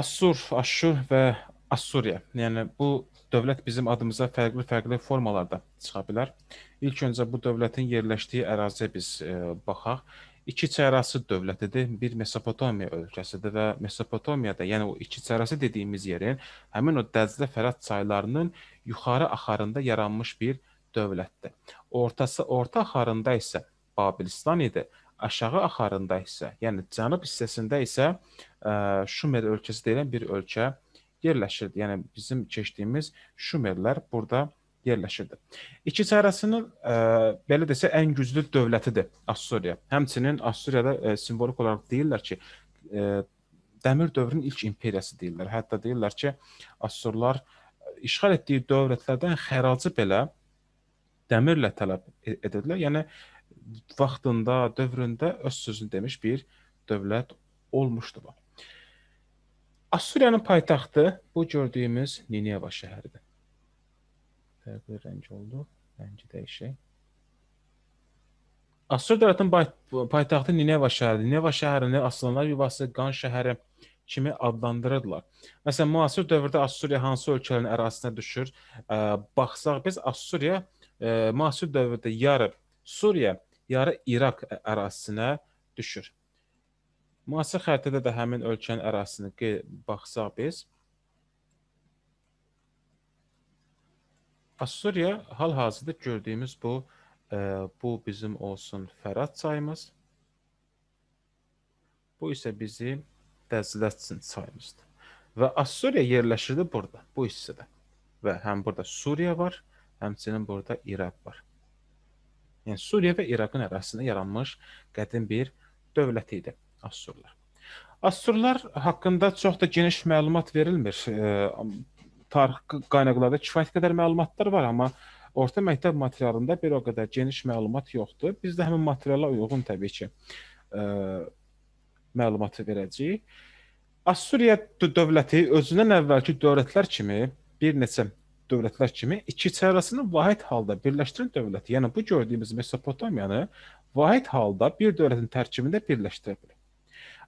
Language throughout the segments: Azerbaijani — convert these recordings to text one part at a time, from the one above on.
Assur, Aşşur və Assuriya. Yəni bu dövlət bizim adımıza fərqli-fərqli formalarda çıxa bilər. İlk öncə bu dövlətin yerləşdiyi əraziyə biz e, baxaq. İki çərası dövlətidir, bir Mesopotamiya ölkəsidir və Mesopotamiyada, yəni o iki çərası dediyimiz yerin həmin o Dəclə Fərat çaylarının yuxarı axarında yaranmış bir dövlətdir. Ortası orta axarında isə Babilistan idi aşağı axarında isə, yəni cənub hissəsində isə ə, e, Şumer ölkəsi deyilən bir ölkə yerləşirdi. Yəni bizim keçdiyimiz Şumerlər burada yerləşirdi. İki çarəsinin ə, e, belə desə ən güclü dövlətidir Assuriya. Həmçinin Assuriyada ə, e, simvolik olaraq deyirlər ki, ə, dəmir dövrünün ilk imperiyası deyirlər. Hətta deyirlər ki, Assurlar işğal etdiyi dövlətlərdən xəracı belə dəmirlə tələb edirdilər. Yəni vaxtında, dövründə öz sözünü demiş bir dövlət olmuşdu bu. Assuriyanın paytaxtı bu gördüyümüz Nineva şəhəridir. Fərqli rəng oldu, rəngi dəyişək. Assur dövlətinin paytaxtı Nineva şəhəridir. Nineva şəhərini aslanlar yuvası, qan şəhəri kimi adlandırırdılar. Məsələn, müasir dövrdə Assuriya hansı ölkələrin ərazisinə düşür? Baxsaq biz Assuriya müasir dövrdə yarı Suriya yarı İraq ərazisinə düşür. Müasir xəritədə də həmin ölkənin ərazisini baxsaq biz, Assuriya hal-hazırda gördüyümüz bu e, bu bizim olsun Fərat çayımız. Bu isə bizim Dəzlətsin çayımızdır. Və Assuriya yerləşirdi burada, bu hissədə. Və həm burada Suriya var, həmçinin burada İraq var. Yəni Suriya və İraqın ərazisində yaranmış qədim bir dövlət idi Assurlar. Assurlar haqqında çox da geniş məlumat verilmir. E, tarix qaynaqlarda kifayət qədər məlumatlar var, amma orta məktəb materialında bir o qədər geniş məlumat yoxdur. Biz də həmin materiala uyğun təbii ki, e, məlumatı verəcəyik. Assuriya dövləti özündən əvvəlki dövlətlər kimi bir neçə dövlətlər kimi iki çərasını vahid halda birləşdirən dövlət, yəni bu gördüyümüz Mesopotamiyanı vahid halda bir dövlətin tərkibində birləşdirə bilər.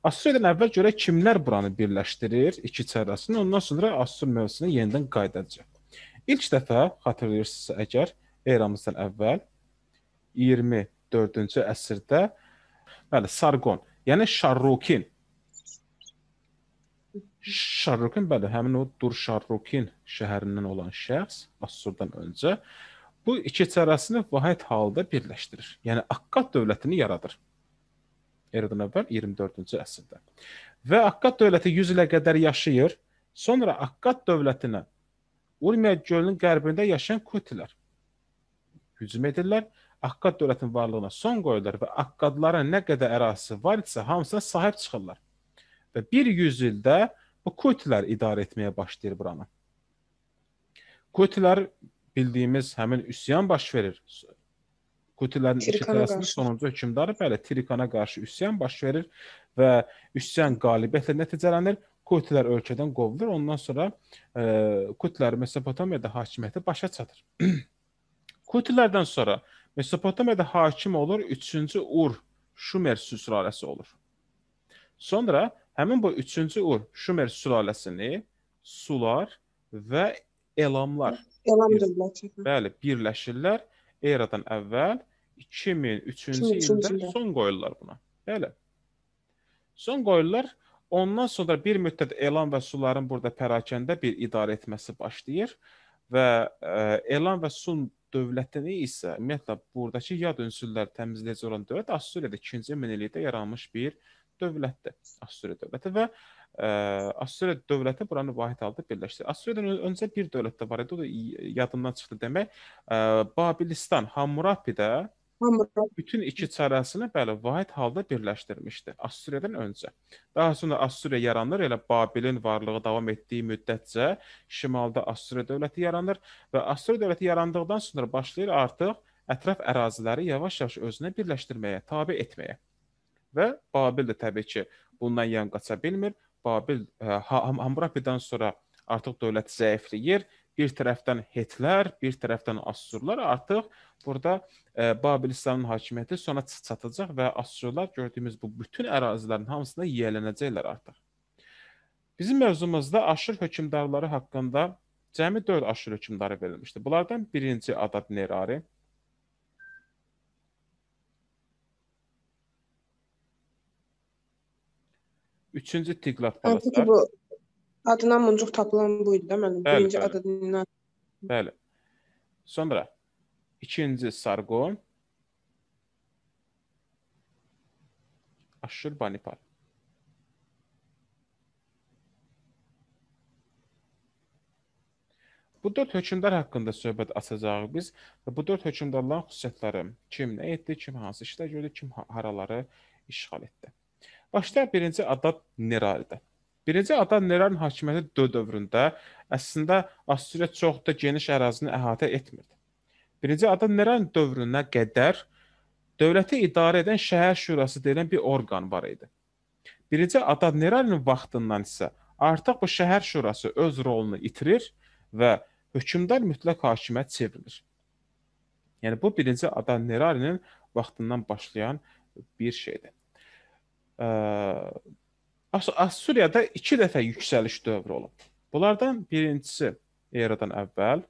Assuriyadan əvvəl görək kimlər buranı birləşdirir, iki çərrasını, ondan sonra Assur mövzusuna yenidən qayıdacaq. İlk dəfə xatırlayırsınız əgər eramızdan əvvəl 24-cü əsrdə bəli Sargon, yəni Şarrukin Şarrukin, bəli, həmin o Durşarrukin şəhərindən olan şəxs Assurdan öncə bu iki çərəsini vahid halda birləşdirir. Yəni Akkad dövlətini yaradır. Eradan əvvəl 24-cü əsrdə. Və Akkad dövləti 100 ilə qədər yaşayır. Sonra Akkad dövlətinə Urmiya gölünün qərbində yaşayan Kutilər hücum edirlər. Akkad dövlətinin varlığına son qoyurlar və Akkadların nə qədər ərazisi var isə hamısına sahib çıxırlar. Və bir yüz ildə Bu Kutilər idarə etməyə başlayır buranı. Kutilər bildiyimiz həmin üsyan baş verir. Kutilərin işitəlisinin sonuncu hökmdarı bəli Trikana qarşı üsyan baş verir və üsyan qalibiyyətlə nəticələnir. Kutilər ölkədən qovulur. Ondan sonra e, Kutilər Mesopotamiyada hakimiyyəti başa çatır. Kutilərdən sonra Mesopotamiyada hakim olur 3-cü Ur Şumer sülaləsi olur. Sonra Həmin bu üçüncü ur Şumer sülaləsini Sular və Elamlar. Elam dövləti. Bəli, birləşirlər eradan əvvəl 2003-cü ildə son qoyurlar buna. Bəli. Son qoyurlar. Ondan sonra bir müddət Elam və Suların burada pərakəndə bir idarə etməsi başlayır və e, Elam və Sun dövlətini isə ümumiyyətlə burdakı yad ünsürlər təmizləyici olan dövlət Assuriyada 2-ci minillikdə yaranmış bir dövlətdir dövlətdir. Assuriya dövləti və ə, e, Assuriya dövləti buranı vahid halda birləşdi. Assuriyadan öncə bir dövlət də var idi, o da yadımdan çıxdı demək. Ə, e, Babilistan, Hammurapi-də bütün iki çarəsini bəli vahid halda birləşdirmişdi Assuriyadan öncə. Daha sonra Assuriya yaranır, elə Babilin varlığı davam etdiyi müddətcə şimalda Assuriya dövləti yaranır və Assuriya dövləti yarandıqdan sonra başlayır artıq ətraf əraziləri yavaş-yavaş özünə birləşdirməyə, tabe etməyə və Babil də təbii ki, bundan yan qaça bilmir. Babil e, Hammurapidən sonra artıq dövlət zəifləyir. Bir tərəfdən Hetlər, bir tərəfdən Assurlar artıq burada e, Babilistanın hakimiyyəti sona çatacaq və Assurlar gördüyümüz bu bütün ərazilərin hamısına yiyələnəcəklər artıq. Bizim mövzumuzda Aşur hökmdarları haqqında cəmi 4 Aşur hökmdarı verilmişdi. Bunlardan birinci Adad Nerari, Üçüncü Tiqlat palasar. Hansı ki bu adından muncuq tapılan bu idi də mənim. Bəli, Birinci bəli. adından. Bəli. Sonra ikinci Sargon. Aşurbanipal. Bu dörd hökmdar haqqında söhbət açacağıq biz və bu dörd hökmdarların xüsusiyyətləri kim nə etdi, kim hansı işlər gördü, kim haraları işğal etdi. Başlayaq birinci Adad Neraridə. Birinci Adad Nerarin hakimiyyəti dö dövründə əslində Assuriya çox da geniş ərazini əhatə etmirdi. Birinci Adad Nerarin dövrünə qədər dövləti idarə edən şəhər şurası deyilən bir orqan var idi. Birinci Adad Nerarinin vaxtından isə artıq bu şəhər şurası öz rolunu itirir və hökmdar mütləq hakimiyyət çevrilir. Yəni bu birinci Adad Nerarinin vaxtından başlayan bir şeydir. Assuriyada iki dəfə yüksəliş dövrü olub. Bunlardan birincisi eradan əvvəl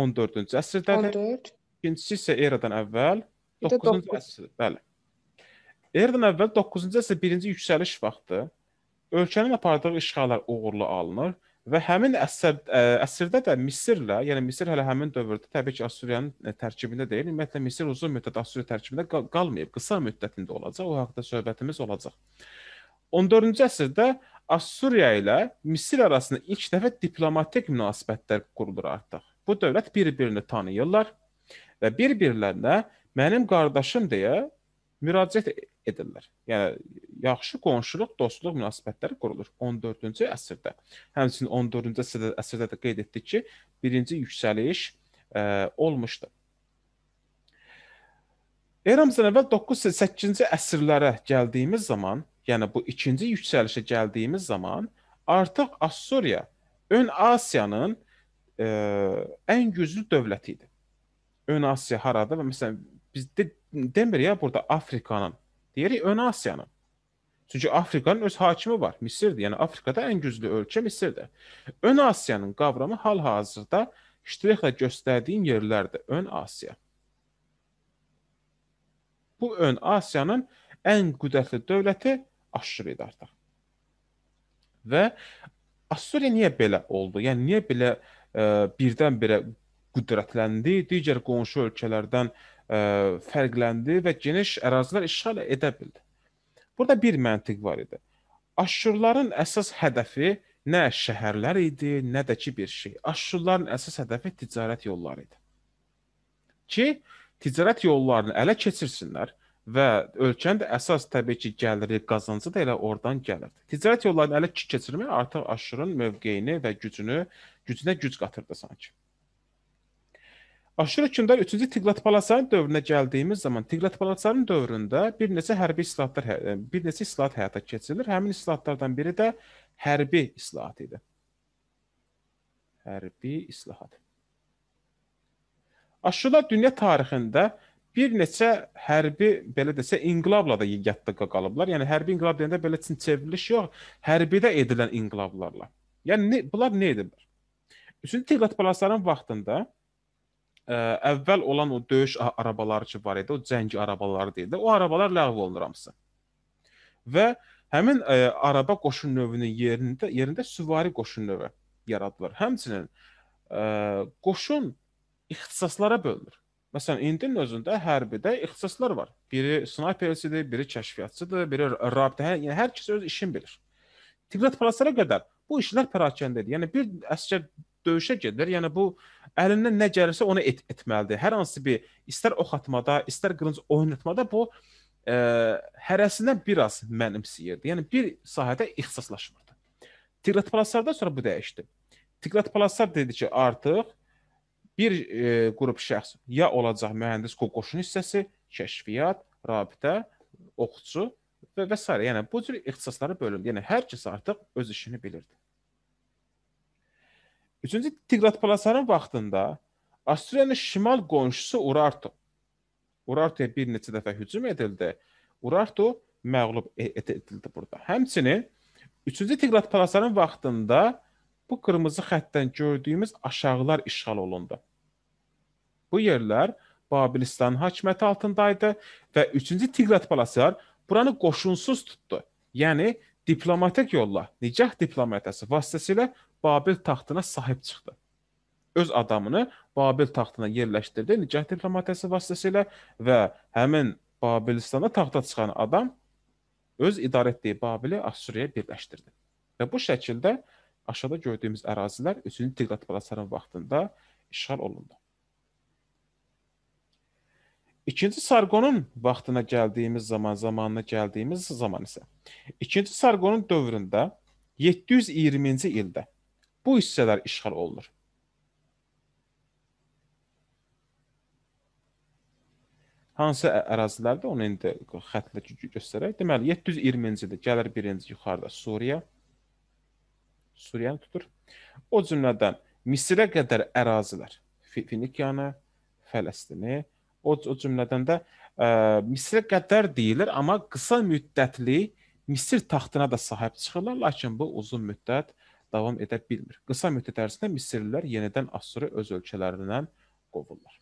14-cü əsrdədir. 14. İkincisi isə eradan əvvəl 9-cu əsr. Bəli. Eradan əvvəl 9-cu əsr birinci yüksəliş vaxtı ölkənin apardığı işğallar uğurlu alınır Və həmin əsər ə, əsrdə də Misirlə, yəni Misir hələ həmin dövrdə təbii ki, Assuriyanın e, tərkibində deyil, ümumiyyətlə Misir uzun müddət Assuriya tərkibində qal qalmayıb, qısa müddətində olacaq, o haqqda söhbətimiz olacaq. 14-cü əsrdə Assuriya ilə Misir arasında ilk dəfə diplomatik münasibətlər qurulur artıq. Bu dövlət bir-birini tanıyırlar və bir-birlərinə mənim qardaşım deyə müraciət edirlər. Yəni yaxşı qonşuluq, dostluq münasibətləri qurulur 14-cü əsrdə. Həmçinin 14-cü əsrdə, əsrdə də qeyd etdik ki, birinci yüksəliş ə, e, olmuşdu. Eramızdan əvvəl 9-8-ci əsrlərə gəldiyimiz zaman, yəni bu ikinci yüksəlişə gəldiyimiz zaman artıq Assuriya ön Asiyanın ə, e, ən güclü dövləti idi. Ön Asiya harada və məsələn biz demirik ya burada Afrikanın. Deyirik ön Asiyanın. Çünki Afrikanın öz hakimi var, Misirdir. Yəni Afrikada ən güclü ölkə Misirdir. Ön Asiyanın qavramı hal-hazırda iştirakla göstərdiyim yerlərdir. Ön Asiya. Bu ön Asiyanın ən qüdrətli dövləti Aşşur idi artıq. Və Assuriya niyə belə oldu? Yəni niyə belə ə, e, birdən-birə qüdrətləndi? Digər qonşu ölkələrdən ə, ə, e, fərqləndi və geniş ərazilər işğal edə bildi. Burada bir məntiq var idi. Aşşurların əsas hədəfi nə şəhərlər idi, nə də ki bir şey. Aşşurların əsas hədəfi ticarət yolları idi. Ki ticarət yollarını ələ keçirsinlər və ölkənin də əsas təbii ki, gəliri, qazancı da elə oradan gəlirdi. Ticarət yollarını ələ keçirmək artıq Aşşurun mövqeyini və gücünü, gücünə güc qatırdı sanki. Aşırı hökmdar 3-cü Tiqlat-Palasarin dövrünə gəldiyimiz zaman Tiqlat-Palasarin dövründə bir neçə hərbi islahatlar, hə- e, bir neçə islahat həyata keçirilir. Həmin islahatlardan biri də hərbi islahat idi. Hərbi islahat. Aşırılar dünya tarixində bir neçə hərbi, belə desə, inqilabla da yadda qalıblar. Yəni hərbi inqilab deyəndə belə çin çevriliş yox, hərbidə edilən inqilablarla. Yəni ne, bunlar nə ediblər? Üçüncü Tiqlat-Palasarin vaxtında ə, əvvəl olan o döyüş arabaları ki var idi, o cəngi arabaları deyildi. O arabalar ləğv olunur hamısı. Və həmin ə, araba qoşun növünün yerində yerində süvari qoşun növü yaradılır. Həmçinin ə, qoşun ixtisaslara bölünür. Məsələn, indinin özündə hərbidə ixtisaslar var. Biri snayperçidir, biri kəşfiyyatçıdır, biri rabitə, hə, yəni hər kəs öz işini bilir. Tiqrat palaslara qədər bu işlər pərakəndədir. Yəni bir əsgər döyüşə gedir. Yəni bu əlindən nə gəlirsə onu et etməlidir. Hər hansı bir istər ox atmada, istər qılınc oynatmada bu ə, e, hərəsindən biraz mənimsəyirdi. Yəni bir sahədə ixtisaslaşmırdı. Tiqrat Palasardan sonra bu dəyişdi. Tiqrat Palasar dedi ki, artıq bir e, qrup şəxs ya olacaq mühəndis qoşun hissəsi, kəşfiyyat, rabitə, oxçu və və s. Yəni bu cür ixtisaslara bölündü. Yəni hər kəs artıq öz işini bilirdi. 3-cü Tiqratpalasarın vaxtında Avstriyanın şimal qonşusu Urartu Urartuya bir neçə dəfə hücum edildi. Urartu məğlub e, edildi burada. Həmçinin 3-cü Tiqratpalasarın vaxtında bu qırmızı xəttdən gördüyümüz aşağılar işğal olundu. Bu yerlər Babilistanın hakimiyyəti altındaydı və 3-cü Tiqratpalasar buranı qoşunsuz tutdu. Yəni diplomatik yolla, nicah diplomatiyası vasitəsilə Babil taxtına sahib çıxdı. Öz adamını Babil taxtına yerləşdirdi nikah diplomatiyası vasitəsilə və həmin Babilistana taxta çıxan adam öz idarə etdiyi Babili Assuriyaya birləşdirdi. Və bu şəkildə aşağıda gördüyümüz ərazilər 3-cü Tiqrat Balasarın vaxtında işğal olundu. İkinci Sargonun vaxtına gəldiyimiz zaman, zamanına gəldiyimiz zaman isə ikinci Sargonun dövründə 720-ci ildə bu hissələr işğal olunur. Hansı ərazilərdə onu indi xətlə göstərək. Deməli 720-ci ildə gəlir birinci yuxarıda Suriya. Suriyanı tutur. O cümlədən Misirə qədər ərazilər, Finikiyanı, Fələstini, o, o cümlədən də ə, Misirə qədər deyilir, amma qısa müddətli Misir taxtına da sahib çıxırlar, lakin bu uzun müddət davam edə bilmir. Qısa müddət ərzində Misirlilər yenidən Assuru öz ölkələrindən qovurlar.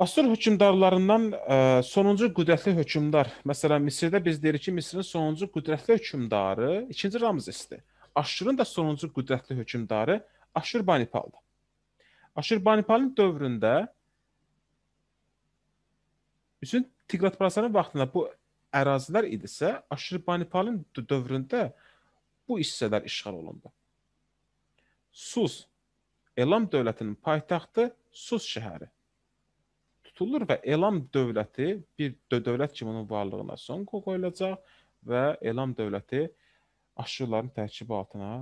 Asur hökmdarlarından ə, e, sonuncu qüdrətli hökmdar, məsələn Misirdə biz deyirik ki, Misirin sonuncu qüdrətli hökmdarı 2-ci Ramzesdir. Aşurun da sonuncu qüdrətli hökmdarı Aşurbanipaldır. Aşurbanipalın dövründə Üsün Tiqrat Parasarın vaxtında bu ərazilər idisə, Aşirbanipalın dövründə bu hissələr işğal olundu. Sus Elam dövlətinin paytaxtı Sus şəhəri tutulur və Elam dövləti bir dövlət kimi onun varlığına son qoyulacaq və Elam dövləti Aşurların tərkibi altına